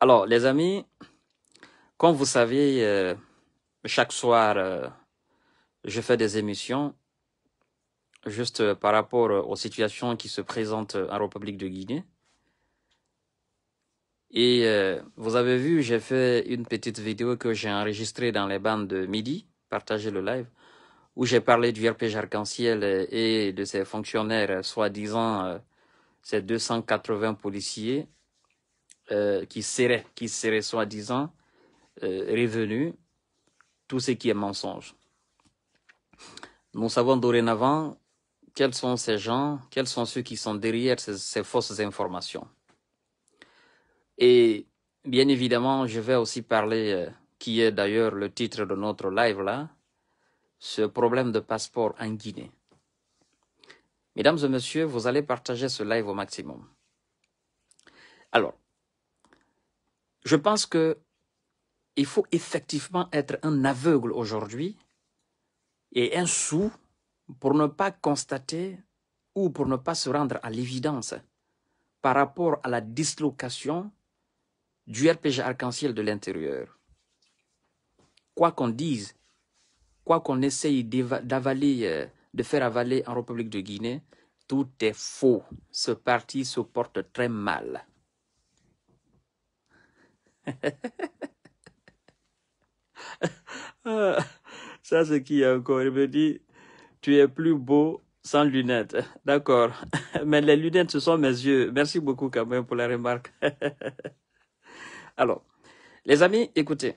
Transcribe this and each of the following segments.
Alors, les amis, comme vous savez, euh, chaque soir, euh, je fais des émissions juste par rapport aux situations qui se présentent en République de Guinée. Et euh, vous avez vu, j'ai fait une petite vidéo que j'ai enregistrée dans les bandes de midi, partagez le live, où j'ai parlé du RPG Arc-en-Ciel et de ses fonctionnaires, soi-disant ces 280 policiers euh, qui serait, qui serait soi-disant euh, revenu tout ce qui est mensonge. Nous savons dorénavant quels sont ces gens, quels sont ceux qui sont derrière ces, fausses informations. Et bien évidemment, je vais aussi parler, euh, qui est d'ailleurs le titre de notre live là, ce problème de passeport en Guinée. Mesdames et messieurs, vous allez partager ce live au maximum. Alors, je pense qu'il faut effectivement être un aveugle aujourd'hui et un sou pour ne pas constater ou pour ne pas se rendre à l'évidence par rapport à la dislocation du RPG arc-en-ciel de l'intérieur. Quoi qu'on dise, quoi qu'on essaye d'avaler, euh, de faire avaler en République de Guinée, tout est faux. Ce parti se porte très mal. Ça, c'est qui hein, encore Il me dit, tu es plus beau sans lunettes. D'accord. Mais les lunettes, ce sont mes yeux. Merci beaucoup quand même pour la remarque. Alors, les amis, écoutez.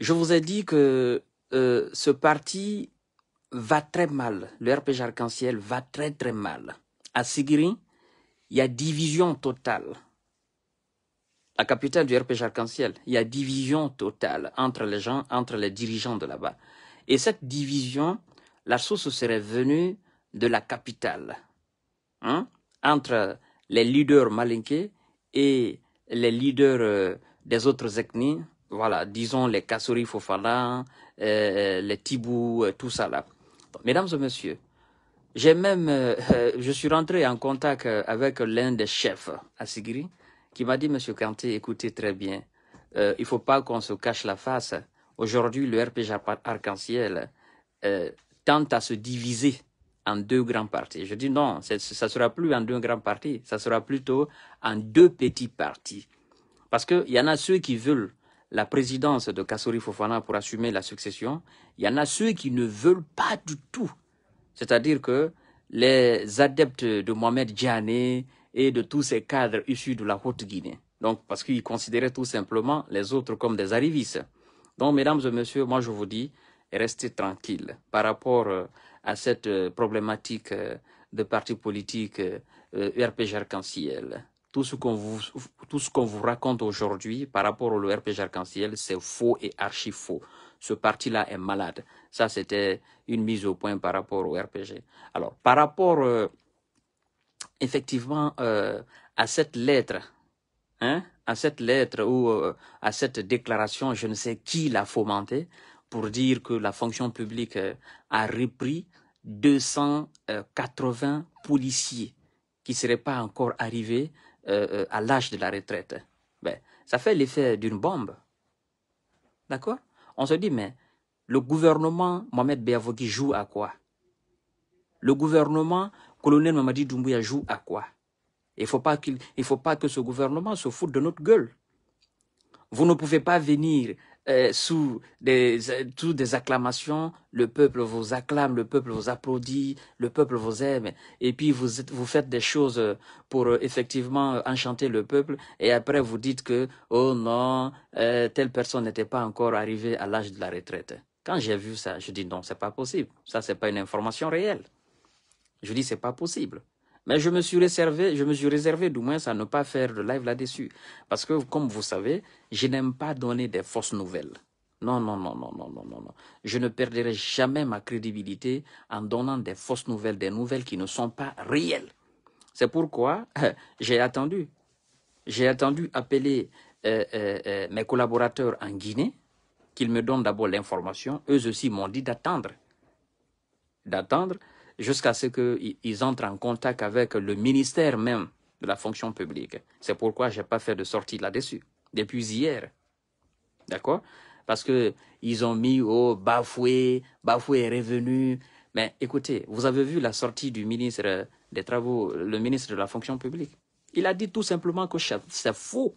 Je vous ai dit que euh, ce parti va très mal. Le RPG Arc-en-Ciel va très très mal. À Sigiri, il y a division totale la capitale du RPG Arc-en-Ciel. Il y a division totale entre les gens, entre les dirigeants de là-bas. Et cette division, la source serait venue de la capitale, hein, entre les leaders malinqués et les leaders euh, des autres ethnies, voilà, disons les Kassori Fofana, euh, les Tibou, euh, tout ça là. Mesdames et messieurs, j'ai même, je suis rentré en contact avec l'un des chefs à Sigiri, qui m'a dit, Monsieur Kanté, écoutez très bien, euh, il ne faut pas qu'on se cache la face. Aujourd'hui, le RPJ arc-en-ciel euh, tente à se diviser en deux grands partis. Je dis non, ça ne sera plus en deux grands partis, ça sera plutôt en deux petits partis. Parce qu'il y en a ceux qui veulent la présidence de Kassori Fofana pour assumer la succession, il y en a ceux qui ne veulent pas du tout. C'est-à-dire que les adeptes de Mohamed Djane, et de tous ces cadres issus de la Haute-Guinée. Donc, parce qu'ils considéraient tout simplement les autres comme des arrivistes. Donc, mesdames et messieurs, moi je vous dis, restez tranquilles par rapport euh, à cette euh, problématique euh, de partis politiques RPG arc-en-ciel. Tout ce qu'on vous, tout ce qu'on vous raconte aujourd'hui par rapport au RPG arc-en-ciel, c'est faux et archi faux. Ce parti-là est malade. Ça, c'était une mise au point par rapport au RPG. Alors, par rapport effectivement euh, à cette lettre, hein, à cette lettre ou euh, à cette déclaration, je ne sais qui l'a fomentée, pour dire que la fonction publique euh, a repris 280 policiers qui ne seraient pas encore arrivés à l'âge de la retraite. Ben, ça fait l'effet d'une bombe. D'accord On se dit, mais le gouvernement Mohamed Beyavogui joue à quoi Le gouvernement Colonel Mamadi Doumbouya joue à quoi Il ne faut, pas faut pas que ce gouvernement se foute de notre gueule. Vous ne pouvez pas venir euh, euh, sous, des, acclamations, le peuple vous acclame, le peuple vous applaudit, le peuple vous aime, et puis vous, faites des choses pour euh, effectivement enchanter le peuple, et après vous dites que, oh non, telle personne n'était pas encore arrivée à l'âge de la retraite. Quand j'ai vu ça, je dis non, c'est pas possible. Ça, n'est pas une information réelle. Je dis, c'est pas possible. Mais je me suis réservé, je me suis réservé du moins à ne pas faire de live là-dessus. Parce que, comme vous savez, je n'aime pas donner des fausses nouvelles. Non, non, non, non, non, non, non, non. Je ne perdrai jamais ma crédibilité en donnant des fausses nouvelles, des nouvelles qui ne sont pas réelles. C'est pourquoi j'ai attendu. J'ai attendu appeler euh, euh, euh, mes collaborateurs en Guinée, qu'ils me donnent d'abord l'information. Eux aussi m'ont dit d'attendre. D'attendre jusqu'à ce qu'ils entrent en contact avec le ministère même de la fonction publique. C'est pourquoi je n'ai pas fait de sortie là-dessus, depuis hier. D'accord Parce qu'ils ont mis au bafoué, bafoué est revenu. Mais écoutez, vous avez vu la sortie du ministre des Travaux, le ministre de la fonction publique. Il a dit tout simplement que c'est faux.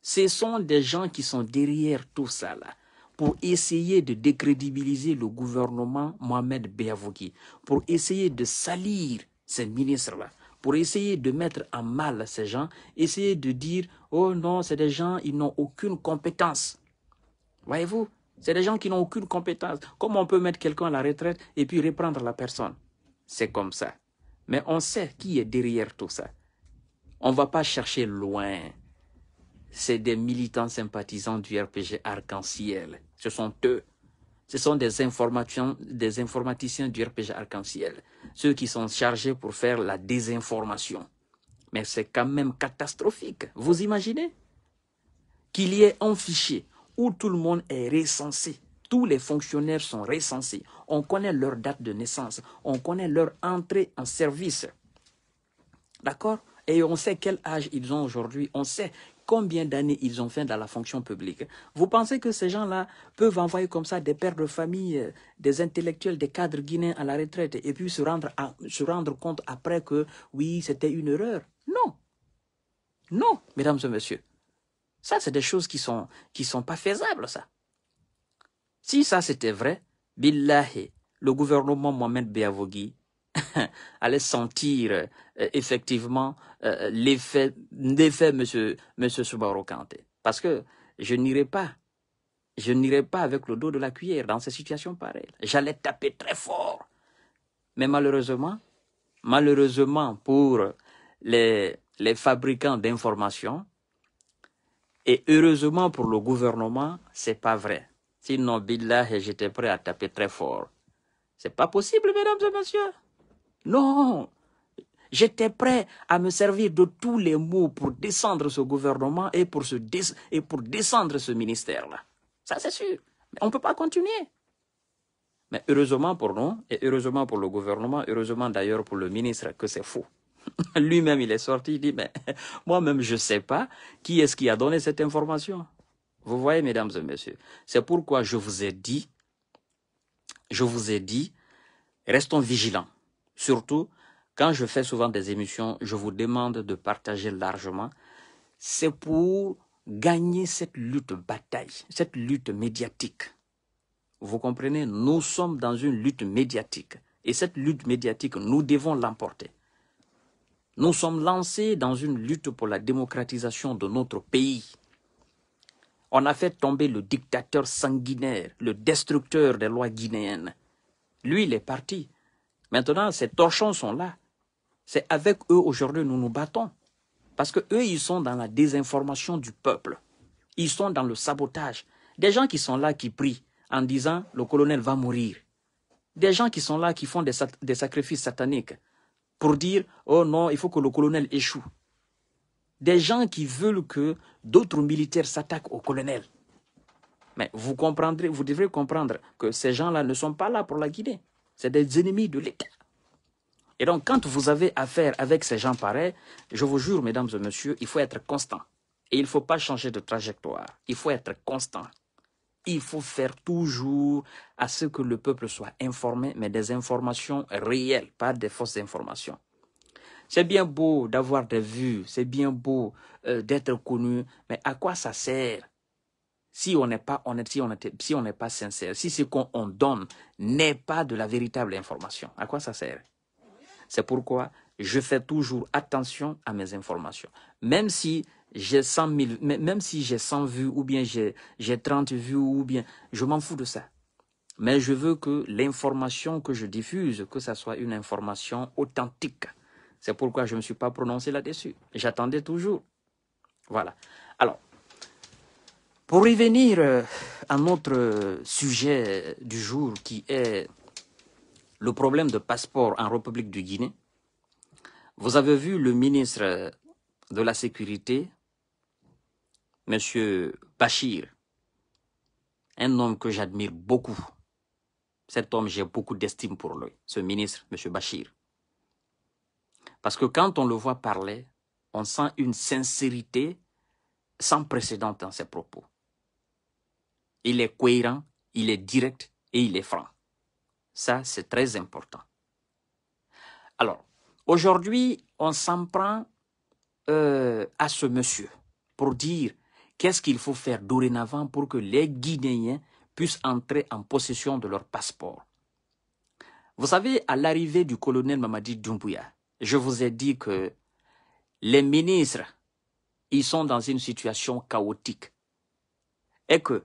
Ce sont des gens qui sont derrière tout ça là pour essayer de décrédibiliser le gouvernement Mohamed Beyavouki, pour essayer de salir ces ministres-là, pour essayer de mettre en mal ces gens, essayer de dire oh non, c'est des gens, ils n'ont aucune compétence. Voyez-vous, c'est des gens qui n'ont aucune compétence. Comment on peut mettre quelqu'un à la retraite et puis reprendre la personne C'est comme ça. Mais on sait qui est derrière tout ça. On ne va pas chercher loin. C'est des militants sympathisants du RPG Arc-en-Ciel ce sont eux. Ce sont des, des informaticiens du RPG Arc-en-Ciel, ceux qui sont chargés pour faire la désinformation. Mais c'est quand même catastrophique. Vous imaginez qu'il y ait un fichier où tout le monde est recensé. Tous les fonctionnaires sont recensés. On connaît leur date de naissance. On connaît leur entrée en service. D'accord Et on sait quel âge ils ont aujourd'hui. On sait combien d'années ils ont fait dans la fonction publique. Vous pensez que ces gens-là peuvent envoyer comme ça des pères de famille, euh, des intellectuels, des cadres guinéens à la retraite et puis se rendre, compte après que oui, c'était une erreur Non. Non, mesdames et messieurs. Ça, c'est des choses qui sont, qui sont pas faisables, ça. Si ça, c'était vrai, billahi, le gouvernement Mohamed Beavogui, allait sentir euh, effectivement euh, l'effet, l'effet, monsieur, monsieur Subaru Kanté. Parce que je n'irai pas, je n'irai pas avec le dos de la cuillère dans ces situations pareilles. J'allais taper très fort. Mais malheureusement, malheureusement pour les, les fabricants d'informations, et heureusement pour le gouvernement, c'est pas vrai. Sinon, Billah, j'étais prêt à taper très fort. C'est pas possible, mesdames et messieurs. Non, j'étais prêt à me servir de tous les mots pour descendre ce gouvernement et pour, et pour descendre ce ministère-là. Ça, c'est sûr. Mais on ne peut pas continuer. Mais heureusement pour nous, et heureusement pour le gouvernement, heureusement d'ailleurs pour le ministre, que c'est faux. Lui-même, il est sorti, il dit, mais moi-même, je ne sais pas qui est-ce qui a donné cette information. Vous voyez, mesdames et messieurs, c'est pourquoi je vous ai dit, je vous ai dit, restons vigilants. Surtout, quand je fais souvent des émissions, je vous demande de partager largement. C'est pour gagner cette lutte bataille, cette lutte médiatique. Vous comprenez, nous sommes dans une lutte médiatique. Et cette lutte médiatique, nous devons l'emporter. Nous sommes lancés dans une lutte pour la démocratisation de notre pays. On a fait tomber le dictateur sanguinaire, le destructeur des lois guinéennes. Lui, il est parti. Maintenant, ces torchons sont là. C'est avec eux aujourd'hui nous nous battons. Parce qu'eux, ils sont dans la désinformation du peuple. Ils sont dans le sabotage. Des gens qui sont là qui prient en disant le colonel va mourir. Des gens qui sont là qui font des, des sacrifices sataniques pour dire oh non, il faut que le colonel échoue. Des gens qui veulent que d'autres militaires s'attaquent au colonel. Mais vous comprendrez, vous devrez comprendre que ces gens-là ne sont pas là pour la guider. C'est des ennemis de l'État. Et donc, quand vous avez affaire avec ces gens pareils, je vous jure, mesdames et messieurs, il faut être constant. Et il ne faut pas changer de trajectoire. Il faut être constant. Il faut faire toujours à ce que le peuple soit informé, mais des informations réelles, pas des fausses informations. C'est bien beau d'avoir des vues, c'est bien beau euh, d'être connu, mais à quoi ça sert si on n'est pas honnête, si on n'est si pas sincère, si ce qu'on donne n'est pas de la véritable information, à quoi ça sert C'est pourquoi je fais toujours attention à mes informations. Même si j'ai 100 même si j'ai 100 vues ou bien j'ai 30 vues ou bien, je m'en fous de ça. Mais je veux que l'information que je diffuse, que ça soit une information authentique. C'est pourquoi je ne me suis pas prononcé là-dessus. J'attendais toujours. Voilà. Alors, pour y venir, euh, à notre euh, sujet du jour qui est le problème de passeport en République du Guinée, vous avez vu le ministre de la Sécurité, M. Bachir, un homme que j'admire beaucoup. Cet homme, j'ai beaucoup d'estime pour lui, ce ministre, M. Bachir. Parce que quand on le voit parler, on sent une sincérité sans précédent dans ses propos. Il est cohérent, il est direct et il est franc. Ça, c'est très important. Alors, aujourd'hui, on s'en prend euh, à ce monsieur pour dire qu'est-ce qu'il faut faire dorénavant pour que les Guinéens puissent entrer en possession de leur passeport. Vous savez, à l'arrivée du colonel Mamadi Doumbouya, je vous ai dit que les ministres, ils sont dans une situation chaotique et que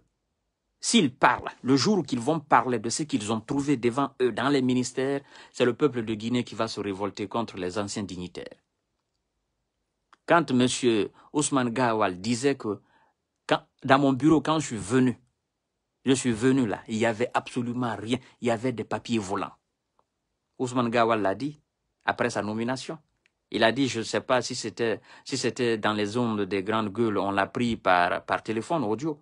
S'ils parlent, le jour qu'ils vont parler de ce qu'ils ont trouvé devant eux dans les ministères, c'est le peuple de Guinée qui va se révolter contre les anciens dignitaires. Quand M. Ousmane Gawal disait que dans mon bureau, quand je suis venu, je suis venu là, il n'y avait absolument rien, il y avait des papiers volants. Ousmane Gawal l'a dit après sa nomination. Il a dit, je ne sais pas si c'était si dans les ondes des grandes gueules, on l'a pris par, par téléphone audio.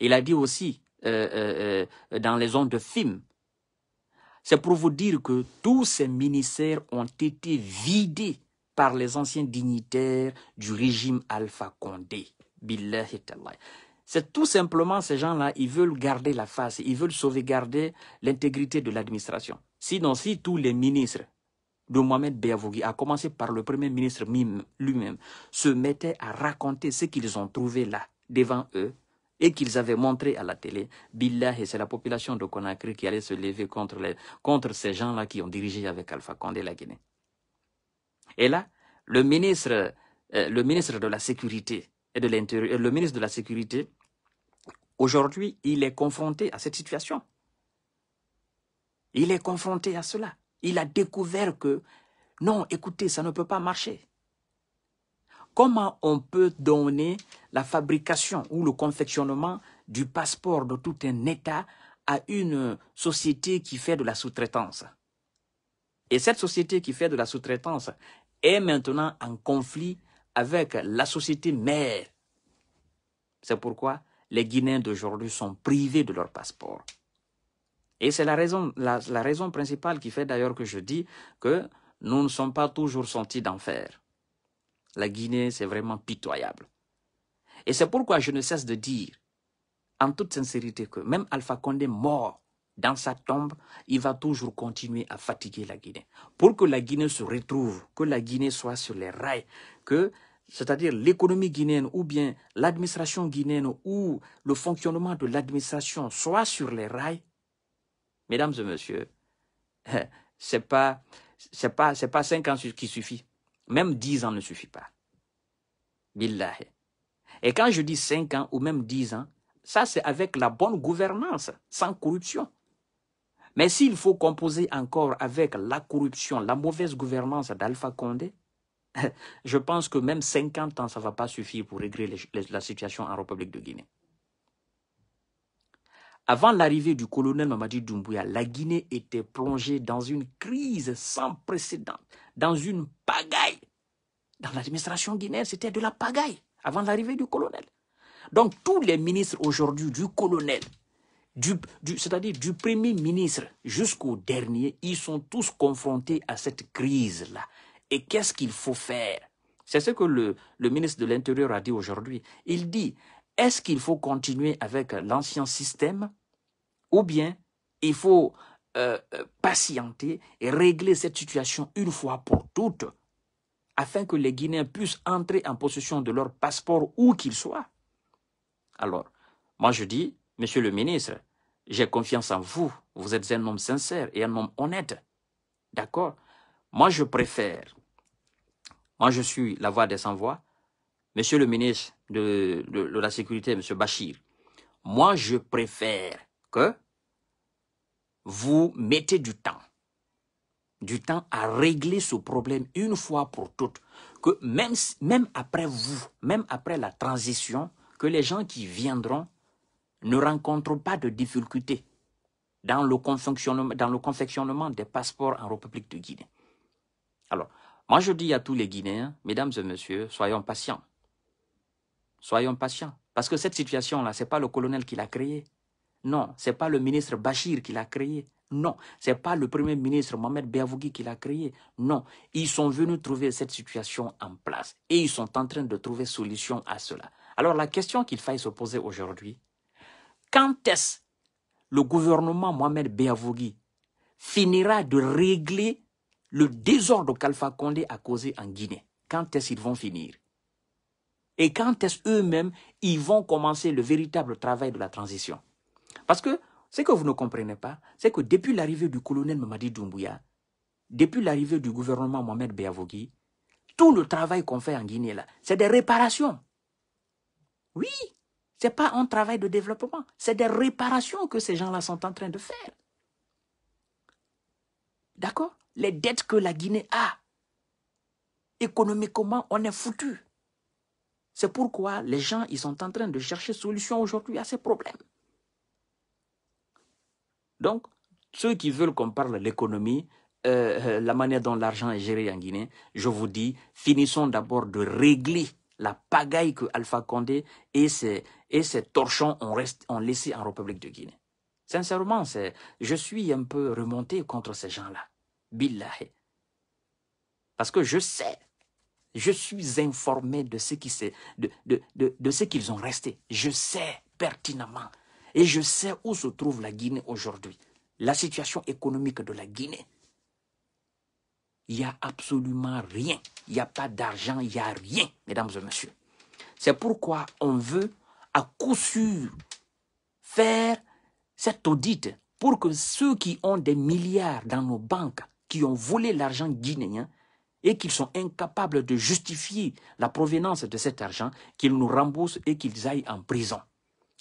Il a dit aussi euh, euh, euh, dans les ondes de film. C'est pour vous dire que tous ces ministères ont été vidés par les anciens dignitaires du régime Alpha Condé. C'est tout simplement ces gens-là, ils veulent garder la face, ils veulent sauvegarder l'intégrité de l'administration. Sinon, si tous les ministres de Mohamed Beyavougui, à commencer par le premier ministre lui-même, se mettaient à raconter ce qu'ils ont trouvé là, devant eux, et qu'ils avaient montré à la télé, Billah, et c'est la population de Conakry qui allait se lever contre, contre ces gens-là qui ont dirigé avec Alpha Condé la Guinée. Et là, le ministre, euh, le ministre de la Sécurité et de l'Intérieur, euh, le ministre de la Sécurité, aujourd'hui, il est confronté à cette situation. Il est confronté à cela. Il a découvert que, non, écoutez, ça ne peut pas marcher. Comment on peut donner la fabrication ou le confectionnement du passeport de tout un État à une société qui fait de la sous-traitance Et cette société qui fait de la sous-traitance est maintenant en conflit avec la société mère. C'est pourquoi les Guinéens d'aujourd'hui sont privés de leur passeport. Et c'est la raison, raison principale qui fait d'ailleurs que je dis que nous ne sommes pas toujours sentis d'enfer. La Guinée, c'est vraiment pitoyable. Et c'est pourquoi je ne cesse de dire, en toute sincérité, que même Alpha Condé mort dans sa tombe, il va toujours continuer à fatiguer la Guinée. Pour que la Guinée se retrouve, que la Guinée soit sur les rails, que c'est-à-dire l'économie guinéenne ou bien l'administration guinéenne ou le fonctionnement de l'administration soit sur les rails, mesdames et messieurs, c'est pas c'est pas c'est pas cinq ans qui suffit. Même 10 ans ne suffit pas. Et quand je dis 5 ans ou même dix ans, ça c'est avec la bonne gouvernance, sans corruption. Mais s'il faut composer encore avec la corruption, la mauvaise gouvernance d'Alpha Condé, je pense que même 50 ans, ça ne va pas suffire pour régler la situation en République de Guinée. Avant l'arrivée du colonel Mamadi Doumbouya, la Guinée était plongée dans une crise sans précédent dans une pagaille. Dans l'administration guinéenne, c'était de la pagaille avant l'arrivée du colonel. Donc tous les ministres aujourd'hui du colonel, du, c'est-à-dire du premier ministre jusqu'au dernier, ils sont tous confrontés à cette crise-là. Et qu'est-ce qu'il faut faire C'est ce que le ministre de l'Intérieur a dit aujourd'hui. Il dit, est-ce qu'il faut continuer avec l'ancien système ou bien il faut euh, euh, patienter et régler cette situation une fois pour toutes, afin que les Guinéens puissent entrer en possession de leur passeport où qu'ils soient. Alors, moi je dis, Monsieur le ministre, j'ai confiance en vous, vous êtes un homme sincère et un homme honnête. D'accord Moi je préfère, moi je suis la voix des sans-voix, Monsieur le ministre de, de la Sécurité, Monsieur Bachir, moi je préfère que vous mettez du temps, du temps à régler ce problème une fois pour toutes, que même, même après vous, même après la transition, que les gens qui viendront ne rencontrent pas de difficultés dans le confectionnement, dans le confectionnement des passeports en République de Guinée. Alors, moi je dis à tous les Guinéens, mesdames et messieurs, soyons patients. Soyons patients. Parce que cette situation-là, ce n'est pas le colonel qui l'a créée. Non, ce n'est pas le ministre Bachir qui l'a créé. Non, ce n'est pas le premier ministre Mohamed Béavougui qui l'a créé. Non, ils sont venus trouver cette situation en place et ils sont en train de trouver solution à cela. Alors la question qu'il faille se poser aujourd'hui, quand est-ce le gouvernement Mohamed Béavougui finira de régler le désordre qu'Alpha Condé a causé en Guinée Quand est-ce qu'ils vont finir Et quand est-ce eux-mêmes, ils vont commencer le véritable travail de la transition parce que ce que vous ne comprenez pas, c'est que depuis l'arrivée du colonel Mamadi Doumbouya, depuis l'arrivée du gouvernement Mohamed Beyavogui, tout le travail qu'on fait en Guinée, là, c'est des réparations. Oui, ce n'est pas un travail de développement, c'est des réparations que ces gens-là sont en train de faire. D'accord Les dettes que la Guinée a, économiquement, on est foutu. C'est pourquoi les gens, ils sont en train de chercher solution aujourd'hui à ces problèmes. Donc, ceux qui veulent qu'on parle de l'économie, euh, euh, la manière dont l'argent est géré en Guinée, je vous dis, finissons d'abord de régler la pagaille que Alpha Condé et ses, et torchons ont, laissé en République de Guinée. Sincèrement, je suis un peu remonté contre ces gens-là. Billahi. Parce que je sais, je suis informé de ce qu'ils de, de, de, ont resté. Je sais pertinemment et je sais où se trouve la Guinée aujourd'hui. La situation économique de la Guinée. Il n'y a absolument rien. Il n'y a pas d'argent, il n'y a rien, mesdames et messieurs. C'est pourquoi on veut à coup sûr faire cet audit pour que ceux qui ont des milliards dans nos banques, qui ont volé l'argent guinéen et qu'ils sont incapables de justifier la provenance de cet argent, qu'ils nous remboursent et qu'ils aillent en prison.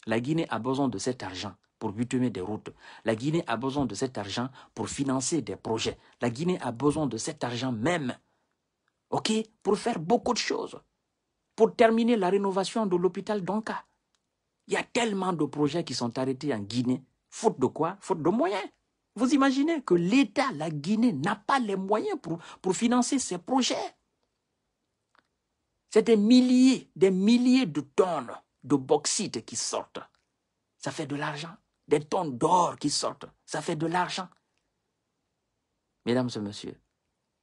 La Guinée a besoin de cet argent pour butumer des routes. La Guinée a besoin de cet argent pour financer des projets. La Guinée a besoin de cet argent même, OK, pour faire beaucoup de choses. Pour terminer la rénovation de l'hôpital d'Onka. Il y a tellement de projets qui sont arrêtés en Guinée. Faute de quoi Faute de moyens. Vous imaginez que l'État, la Guinée, n'a pas les moyens pour, pour financer ces projets. C'est des milliers, des milliers de tonnes de bauxite qui sortent. Ça fait de l'argent. Des tonnes d'or qui sortent. Ça fait de l'argent. Mesdames et messieurs,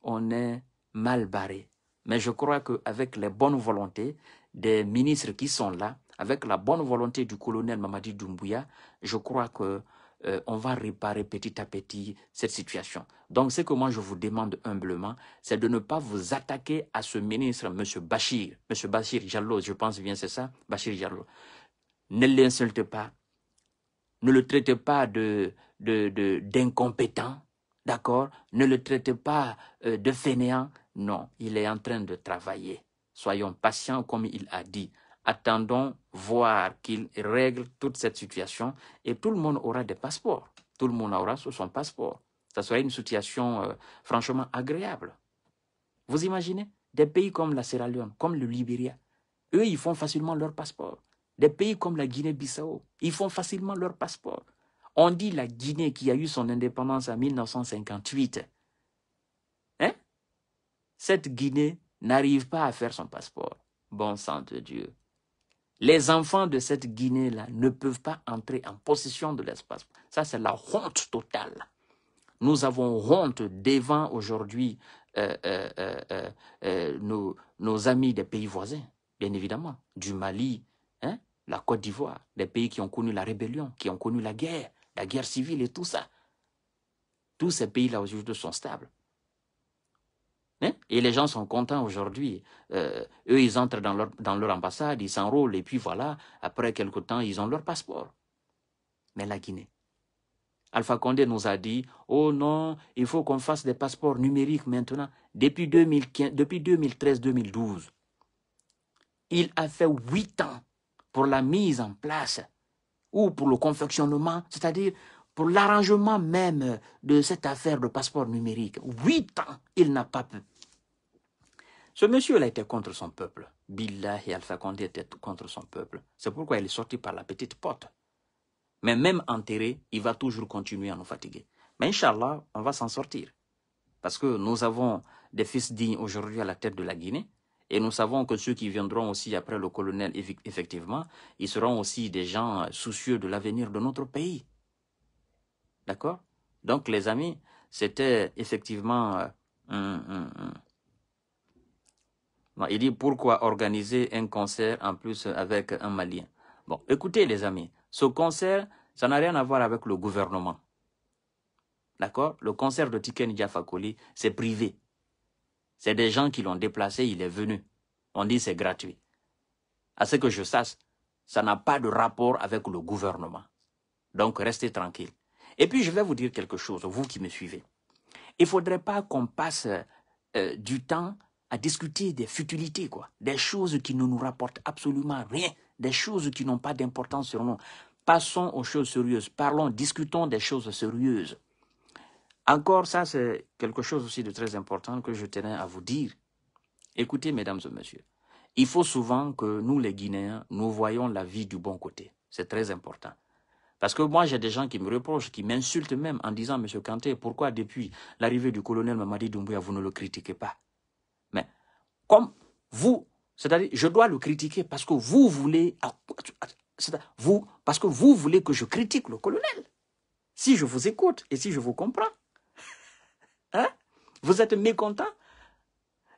on est mal barré. Mais je crois qu'avec les bonnes volontés des ministres qui sont là, avec la bonne volonté du colonel Mamadi Doumbouya, je crois que euh, on va réparer petit à petit cette situation. Donc, ce que moi je vous demande humblement, c'est de ne pas vous attaquer à ce ministre, M. Bachir, M. Bachir Jallo, je pense bien c'est ça, Bachir Jallo. Ne l'insultez pas, ne le traitez pas de d'incompétent, d'accord Ne le traitez pas euh, de fainéant, non, il est en train de travailler. Soyons patients comme il a dit. Attendons voir qu'il règle toute cette situation et tout le monde aura des passeports. Tout le monde aura son passeport. Ça serait une situation euh, franchement agréable. Vous imaginez Des pays comme la Sierra Leone, comme le Libéria, eux, ils font facilement leur passeport. Des pays comme la Guinée-Bissau, ils font facilement leur passeport. On dit la Guinée qui a eu son indépendance en 1958. Hein Cette Guinée n'arrive pas à faire son passeport. Bon sang de Dieu. Les enfants de cette Guinée-là ne peuvent pas entrer en possession de l'espace. Ça, c'est la honte totale. Nous avons honte devant aujourd'hui euh, euh, euh, nos, amis des pays voisins, bien évidemment, du Mali, hein, la Côte d'Ivoire, des pays qui ont connu la rébellion, qui ont connu la guerre, la guerre civile et tout ça. Tous ces pays-là aujourd'hui sont stables. Hein? Et les gens sont contents aujourd'hui. Euh, eux, ils entrent dans leur, dans leur ambassade, ils s'enrôlent, et puis voilà, après quelque temps, ils ont leur passeport. Mais la Guinée. Alpha Condé nous a dit, oh non, il faut qu'on fasse des passeports numériques maintenant. Depuis, depuis 2013-2012, il a fait huit ans pour la mise en place ou pour le confectionnement, c'est-à-dire pour l'arrangement même de cette affaire de passeport numérique. Huit ans, il n'a pas pu. Ce monsieur-là était contre son peuple. Billah et Alpha Condé étaient contre son peuple. C'est pourquoi il est sorti par la petite porte. Mais même enterré, il va toujours continuer à nous fatiguer. Mais Inch'Allah, on va s'en sortir. Parce que nous avons des fils dignes aujourd'hui à la tête de la Guinée. Et nous savons que ceux qui viendront aussi après le colonel, effectivement, ils seront aussi des gens soucieux de l'avenir de notre pays. D'accord Donc, les amis, c'était effectivement... Euh, il dit pourquoi organiser un concert en plus avec un Malien Bon, écoutez les amis, ce concert, ça n'a rien à voir avec le gouvernement. D'accord Le concert de Tiken Diafakoli, c'est privé. C'est des gens qui l'ont déplacé, il est venu. On dit c'est gratuit. À ce que je sache, ça n'a pas de rapport avec le gouvernement. Donc restez tranquille. Et puis je vais vous dire quelque chose, vous qui me suivez. Il ne faudrait pas qu'on passe euh, du temps à discuter des futilités, quoi, des choses qui ne nous rapportent absolument rien, des choses qui n'ont pas d'importance sur nous. Passons aux choses sérieuses, parlons, discutons des choses sérieuses. Encore, ça c'est quelque chose aussi de très important que je tenais à vous dire. Écoutez, mesdames et messieurs, il faut souvent que nous, les Guinéens, nous voyons la vie du bon côté. C'est très important. Parce que moi, j'ai des gens qui me reprochent, qui m'insultent même en disant, Monsieur Kanté, pourquoi depuis l'arrivée du colonel Mamadi Doumbouya, vous ne le critiquez pas comme vous, c'est-à-dire je dois le critiquer parce que vous voulez, vous, parce que vous voulez que je critique le colonel. Si je vous écoute et si je vous comprends, hein, vous êtes mécontent.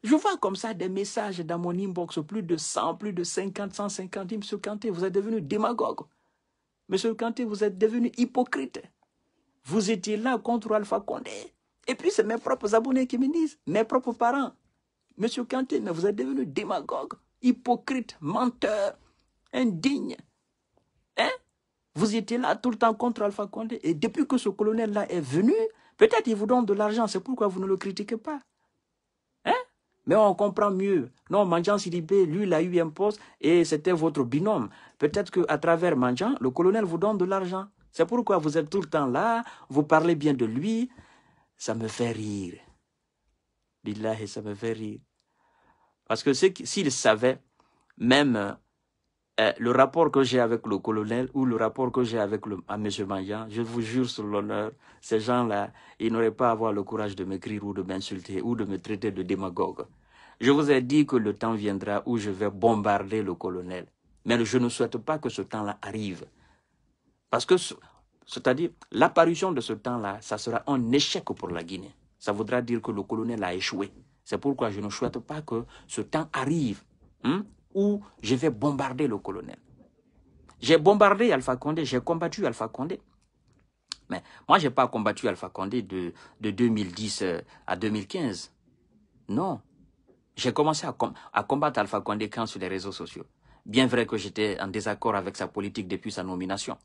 Je vois comme ça des messages dans mon inbox, plus de 100, plus de 50, 150. Monsieur Kanté, vous êtes devenu démagogue. Monsieur Kanté, vous êtes devenu hypocrite. Vous étiez là contre Alpha Condé. Et puis, c'est mes propres abonnés qui me disent, mes propres parents. Monsieur Kanté, vous êtes devenu démagogue, hypocrite, menteur, indigne. Hein Vous étiez là tout le temps contre Alpha Condé. Et depuis que ce colonel-là est venu, peut-être il vous donne de l'argent. C'est pourquoi vous ne le critiquez pas. Hein Mais on comprend mieux. Non, Mandjan Silibé, lui, il a eu un poste et c'était votre binôme. Peut-être qu'à travers Mandjan, le colonel vous donne de l'argent. C'est pourquoi vous êtes tout le temps là, vous parlez bien de lui. Ça me fait rire. Et ça me fait rire. Parce que s'il savait, même euh, le rapport que j'ai avec le colonel ou le rapport que j'ai avec M. Mayan, je vous jure sur l'honneur, ces gens-là, ils n'auraient pas avoir le courage de m'écrire ou de m'insulter ou de me traiter de démagogue. Je vous ai dit que le temps viendra où je vais bombarder le colonel. Mais je ne souhaite pas que ce temps-là arrive. Parce que, c'est-à-dire, l'apparition de ce temps-là, ça sera un échec pour la Guinée. Ça voudra dire que le colonel a échoué. C'est pourquoi je ne souhaite pas que ce temps arrive hein, où je vais bombarder le colonel. J'ai bombardé Alpha Condé, j'ai combattu Alpha Condé. Mais moi, je n'ai pas combattu Alpha Condé de, 2010 euh, à 2015. Non. J'ai commencé à, à combattre Alpha Condé quand sur les réseaux sociaux. Bien vrai que j'étais en désaccord avec sa politique depuis sa nomination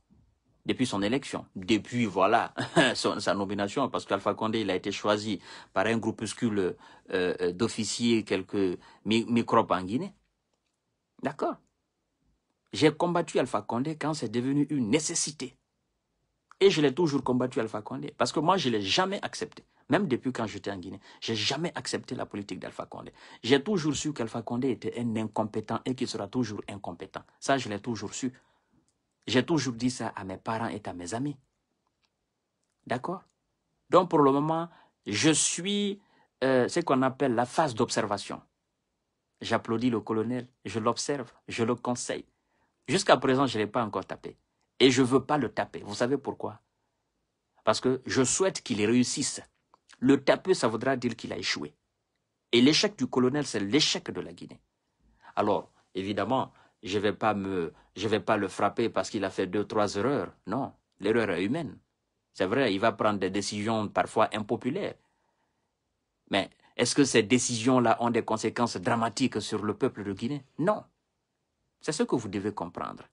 depuis son élection, depuis voilà sa nomination, parce qu'Alpha Condé il a été choisi par un groupuscule euh, euh, d'officiers quelques microbes en Guinée. D'accord. J'ai combattu Alpha Condé quand c'est devenu une nécessité. Et je l'ai toujours combattu Alpha Condé, parce que moi je ne l'ai jamais accepté. Même depuis quand j'étais en Guinée, Je n'ai jamais accepté la politique d'Alpha Condé. J'ai toujours su qu'Alpha Condé était un incompétent et qu'il sera toujours incompétent. Ça, je l'ai toujours su. J'ai toujours dit ça à mes parents et à mes amis. D'accord Donc, pour le moment, je suis euh, ce qu'on appelle la phase d'observation. J'applaudis le colonel, je l'observe, je le conseille. Jusqu'à présent, je ne l'ai pas encore tapé. Et je ne veux pas le taper. Vous savez pourquoi Parce que je souhaite qu'il réussisse. Le taper, ça voudra dire qu'il a échoué. Et l'échec du colonel, c'est l'échec de la Guinée. Alors, évidemment, je vais pas me, je vais pas le frapper parce qu'il a fait deux, trois erreurs. Non, l'erreur est humaine. C'est vrai, il va prendre des décisions parfois impopulaires. Mais est-ce que ces décisions-là ont des conséquences dramatiques sur le peuple de Guinée Non. C'est ce que vous devez comprendre.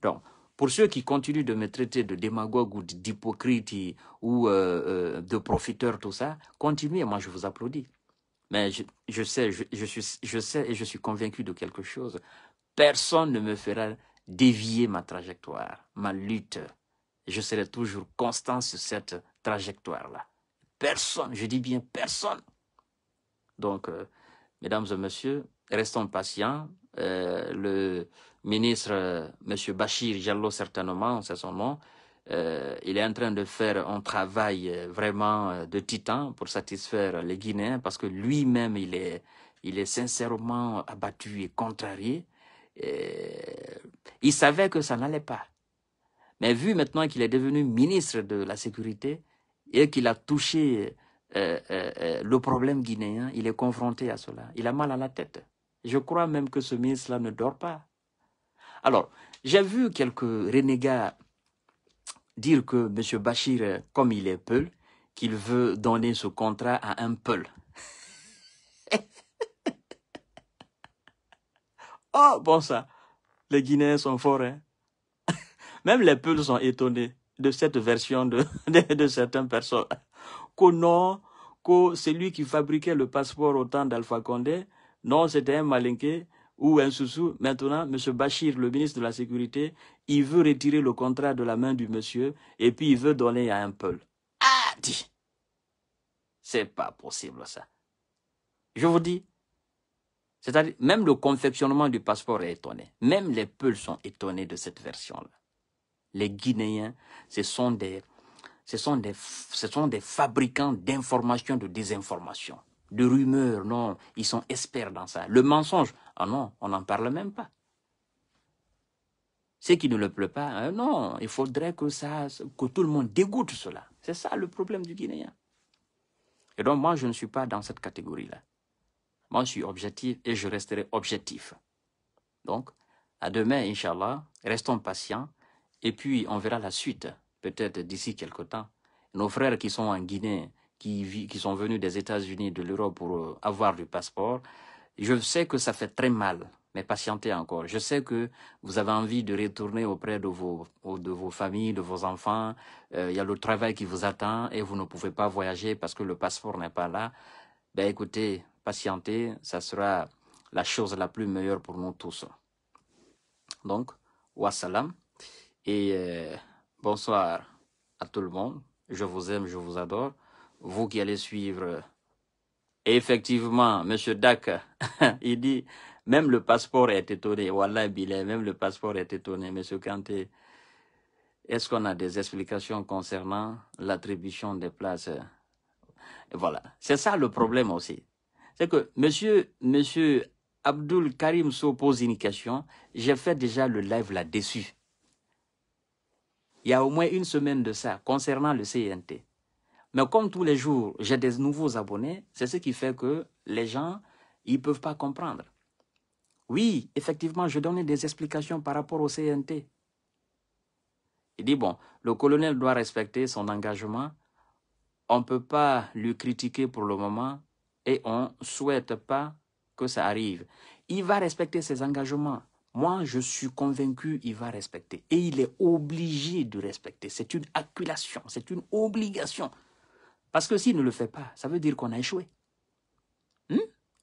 Donc, pour ceux qui continuent de me traiter de démagogue ou d'hypocrite ou euh, euh, de profiteur, tout ça, continuez, moi je vous applaudis. Mais je, sais, je, suis, je sais et je suis convaincu de quelque chose. Personne ne me fera dévier ma trajectoire, ma lutte. Je serai toujours constant sur cette trajectoire-là. Personne, je dis bien personne. Donc, euh, mesdames et messieurs, restons patients. Euh, le ministre, euh, monsieur M. Bachir Jallo, certainement, c'est son nom, il est en train de faire un travail vraiment de titan pour satisfaire les Guinéens parce que lui-même, il est, il est sincèrement abattu et contrarié euh, il savait que ça n'allait pas. Mais vu maintenant qu'il est devenu ministre de la Sécurité et qu'il a touché euh, euh, le problème guinéen, il est confronté à cela. Il a mal à la tête. Je crois même que ce ministre-là ne dort pas. Alors, j'ai vu quelques renégats dire que M. Bachir, comme il est Peul, qu'il veut donner ce contrat à un Peul. Oh, bon ça. Les Guinéens sont forts. Hein. Même les Peuls sont étonnés de cette version de, de, certaines personnes. Qu'au non, que celui qui fabriquait le passeport au temps d'Alpha Condé, non, c'était un malinqué ou un soussou. Maintenant, M. Bachir, le ministre de la Sécurité, il veut retirer le contrat de la main du monsieur et puis il veut donner à un Peul. Ah, dit C'est pas possible ça. Je vous dis, c'est-à-dire, même le confectionnement du passeport est étonné. Même les Peuls sont étonnés de cette version-là. Les Guinéens, ce sont des, ce sont des, ce sont des fabricants d'informations, de désinformations, de rumeurs. Non, ils sont experts dans ça. Le mensonge, ah non, on n'en parle même pas. Ce qui ne le plaît pas, hein, non, il faudrait que, ça, que tout le monde dégoûte cela. C'est ça le problème du Guinéen. Et donc, moi, je ne suis pas dans cette catégorie-là. Moi, je suis objectif et je resterai objectif. Donc, à demain, Inch'Allah, restons patients et puis on verra la suite, peut-être d'ici quelques temps. Nos frères qui sont en Guinée, qui, qui sont venus des États-Unis, de l'Europe pour euh, avoir du passeport, je sais que ça fait très mal, mais patientez encore. Je sais que vous avez envie de retourner auprès de vos, de vos familles, de vos enfants. Euh, il y a le travail qui vous attend et vous ne pouvez pas voyager parce que le passeport n'est pas là. Ben écoutez, patienter, ça sera la chose la plus meilleure pour nous tous. Donc, wassalam et euh, bonsoir à tout le monde. Je vous aime, je vous adore. Vous qui allez suivre, effectivement, Monsieur Dak, il dit, même le passeport est étonné. Wallah, Bilay, même le passeport est étonné. Monsieur Kanté, est-ce qu'on a des explications concernant l'attribution des places Voilà, c'est ça le problème aussi. C'est que monsieur, monsieur Abdul Karim s'oppose pose une question. J'ai fait déjà le live là-dessus. Il y a au moins une semaine de ça concernant le CNT. Mais comme tous les jours, j'ai des nouveaux abonnés, c'est ce qui fait que les gens, ils ne peuvent pas comprendre. Oui, effectivement, je donnais des explications par rapport au CNT. Il dit, bon, le colonel doit respecter son engagement. On ne peut pas lui critiquer pour le moment et on ne souhaite pas que ça arrive. Il va respecter ses engagements. Moi, je suis convaincu, il va respecter. Et il est obligé de respecter. C'est une acculation, c'est une obligation. Parce que s'il ne le fait pas, ça veut dire qu'on a échoué. Hmm?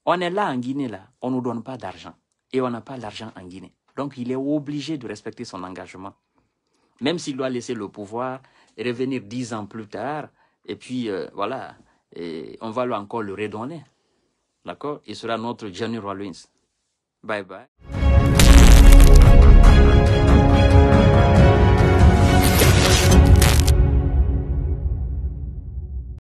On est là en Guinée, là. On ne nous donne pas d'argent. Et on n'a pas l'argent en Guinée. Donc, il est obligé de respecter son engagement. Même s'il doit laisser le pouvoir, revenir dix ans plus tard, et puis, euh, voilà, et on va lui encore le redonner. D'accord Il sera notre Johnny Rollins. Bye bye.